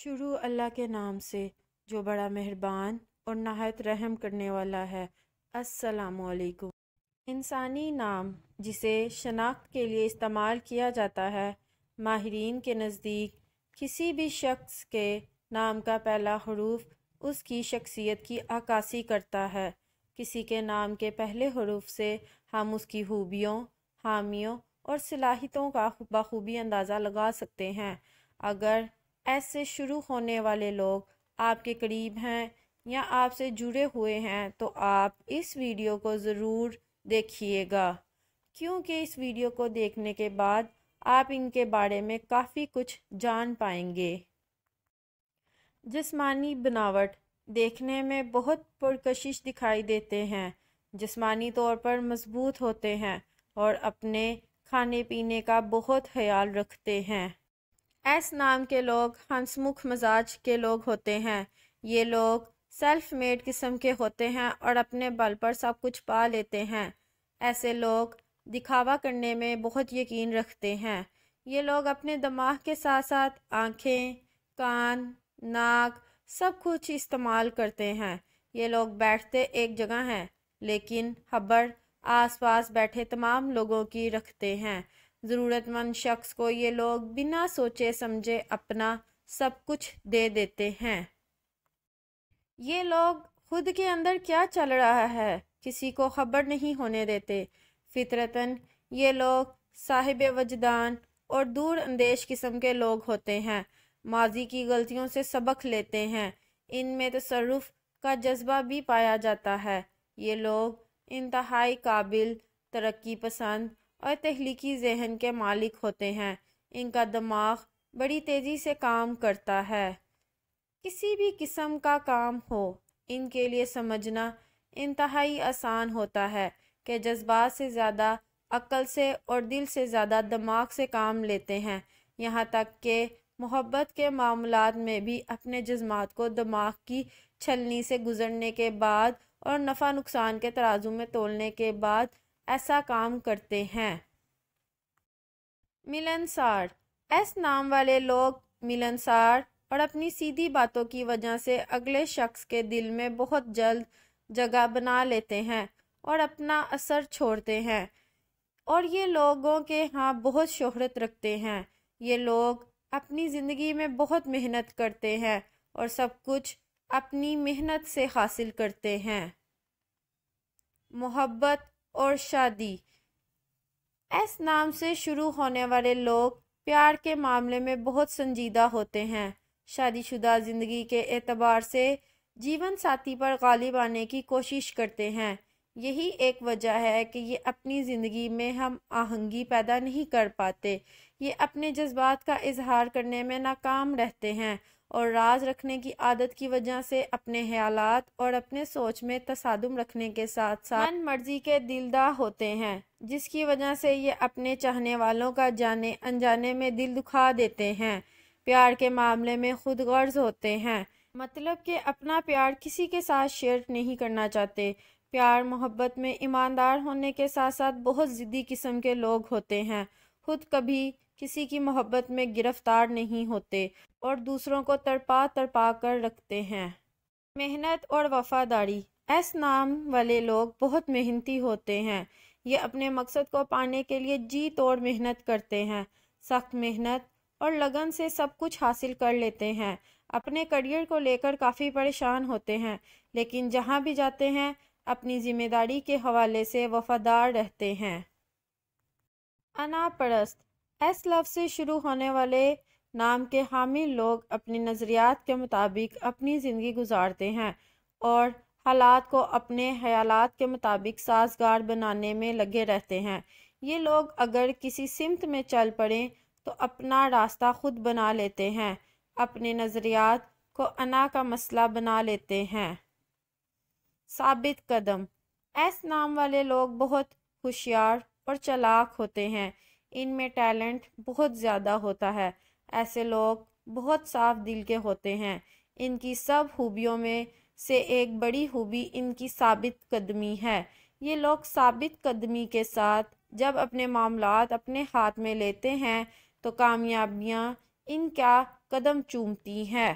शुरू अल्लाह के नाम से जो बड़ा मेहरबान और नहायत रहम करने वाला है असलकुम इंसानी नाम जिसे शनाख्त के लिए इस्तेमाल किया जाता है माहरीन के नज़दीक किसी भी शख्स के नाम का पहला हरूफ उसकी शख्सियत की अक्सी करता है किसी के नाम के पहले हरूफ से हम उसकी खूबियों हामियों और सलाहितों का बखूबी अंदाज़ा लगा सकते हैं अगर ऐसे शुरू होने वाले लोग आपके करीब हैं या आपसे जुड़े हुए हैं तो आप इस वीडियो को ज़रूर देखिएगा क्योंकि इस वीडियो को देखने के बाद आप इनके बारे में काफ़ी कुछ जान पाएंगे जिस्मानी बनावट देखने में बहुत पुरकशिश दिखाई देते हैं जिस्मानी तौर पर मजबूत होते हैं और अपने खाने पीने का बहुत ख्याल रखते हैं एस नाम के लोग हंसमुख मजाज के लोग होते हैं ये लोग सेल्फ मेड किस्म के होते हैं और अपने बल पर सब कुछ पा लेते हैं ऐसे लोग दिखावा करने में बहुत यकीन रखते हैं ये लोग अपने दिमाग के साथ साथ आँखें कान नाक सब कुछ इस्तेमाल करते हैं ये लोग बैठते एक जगह हैं लेकिन हब्बड़ आसपास बैठे तमाम लोगों की रखते हैं ज़रूरतमंद शख्स को ये लोग बिना सोचे समझे अपना सब कुछ दे देते हैं ये लोग खुद के अंदर क्या चल रहा है किसी को खबर नहीं होने देते फितरतन ये लोग साहिब वजदान और दूर अंदेश किस्म के लोग होते हैं माजी की गलतियों से सबक लेते हैं इनमें तसरफ का जज्बा भी पाया जाता है ये लोग इंतहाई काबिल तरक्की पसंद और तहलीकी जहन के मालिक होते हैं इनका दिमाग बड़ी तेज़ी से काम करता है किसी भी किस्म का काम हो इनके लिए समझना इंतहाई आसान होता है कि जज्बात से ज़्यादा अक्ल से और दिल से ज़्यादा दिमाग से काम लेते हैं यहाँ तक कि मोहब्बत के मामलों में भी अपने जज्बात को दिमाग की छलनी से गुजरने के बाद और नफ़ा नुकसान के तराजू में तोलने के बाद ऐसा काम करते हैं मिलनसार एस नाम वाले लोग मिलनसार और अपनी सीधी बातों की वजह से अगले शख्स के दिल में बहुत जल्द जगह बना लेते हैं और अपना असर छोड़ते हैं और ये लोगों के यहाँ बहुत शोहरत रखते हैं ये लोग अपनी ज़िंदगी में बहुत मेहनत करते हैं और सब कुछ अपनी मेहनत से हासिल करते हैं मोहब्बत और शादी एस नाम से शुरू होने वाले लोग प्यार के मामले में बहुत संजीदा होते हैं शादीशुदा ज़िंदगी के एतबार से जीवन साथी पर गालिब आने की कोशिश करते हैं यही एक वजह है कि ये अपनी ज़िंदगी में हम आहंगी पैदा नहीं कर पाते ये अपने जज्बात का इजहार करने में नाकाम रहते हैं और राज रखने की आदत की वजह से अपने ख्यालात और अपने सोच में तसादम रखने के साथ साथ मर्जी के दिलदा होते हैं जिसकी वजह से ये अपने चाहने वालों का जाने अनजाने में दिल दुखा देते हैं प्यार के मामले में खुद गर्ज होते हैं मतलब कि अपना प्यार किसी के साथ शेयर नहीं करना चाहते प्यार मोहब्बत में ईमानदार होने के साथ साथ बहुत ज़िद्दी किस्म के लोग होते हैं खुद कभी किसी की मोहब्बत में गिरफ्तार नहीं होते और दूसरों को तड़पा तड़पा कर रखते हैं मेहनत और वफादारी एस नाम वाले लोग बहुत मेहनती होते हैं ये अपने मकसद को पाने के लिए जी तोड़ मेहनत करते हैं सख्त मेहनत और लगन से सब कुछ हासिल कर लेते हैं अपने करियर को लेकर काफ़ी परेशान होते हैं लेकिन जहाँ भी जाते हैं अपनी जिम्मेदारी के हवाले से वफादार रहते हैं अनापरस्त एस लफ से शुरू होने वाले नाम के हामी लोग अपने नज़रियात के मुताबिक अपनी ज़िंदगी गुजारते हैं और हालात को अपने ख्यालात के मुताबिक साजगार बनाने में लगे रहते हैं ये लोग अगर किसी सिमत में चल पड़ें तो अपना रास्ता खुद बना लेते हैं अपने नज़रियात को अना का मसला बना लेते हैं साबित कदम ऐस नाम वाले लोग बहुत होशियार और चलाक होते हैं इनमें टैलेंट बहुत ज़्यादा होता है ऐसे लोग बहुत साफ दिल के होते हैं इनकी सब खूबियों में से एक बड़ी खूबी इनकी साबित कदमी है ये लोग साबित कदमी के साथ जब अपने मामला अपने हाथ में लेते हैं तो कामयाबियाँ इनका कदम चूमती हैं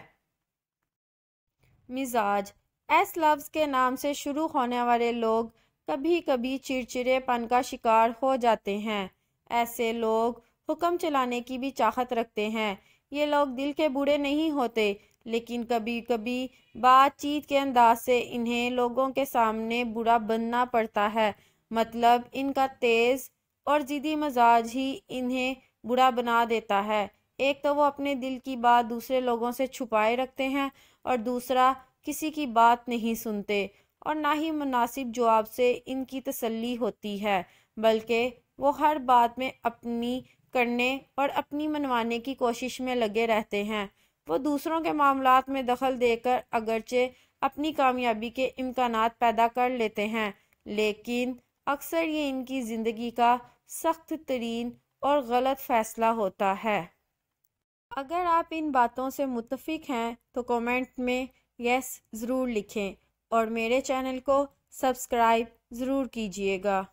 मिजाज एस लफ्ज़ के नाम से शुरू होने वाले लोग कभी कभी चिड़चिड़ेपन का शिकार हो जाते हैं ऐसे लोग हुक्म चलाने की भी चाहत रखते हैं ये लोग दिल के बूढ़े नहीं होते लेकिन कभी कभी बातचीत के अंदाज से इन्हें लोगों के सामने बुरा बनना पड़ता है मतलब इनका तेज़ और ज़िदी मजाज ही इन्हें बुरा बना देता है एक तो वो अपने दिल की बात दूसरे लोगों से छुपाए रखते हैं और दूसरा किसी की बात नहीं सुनते और ना ही मुनासिब जवाब से इनकी तसल्ली होती है बल्कि वो हर बात में अपनी करने और अपनी मनवाने की कोशिश में लगे रहते हैं वो दूसरों के मामला में दखल देकर अगरचे अपनी कामयाबी के इम्कान पैदा कर लेते हैं लेकिन अक्सर ये इनकी ज़िंदगी का सख्त तरीन और गलत फैसला होता है अगर आप इन बातों से मुतफिक हैं तो कमेंट में यस ज़रूर लिखें और मेरे चैनल को सब्सक्राइब ज़रूर कीजिएगा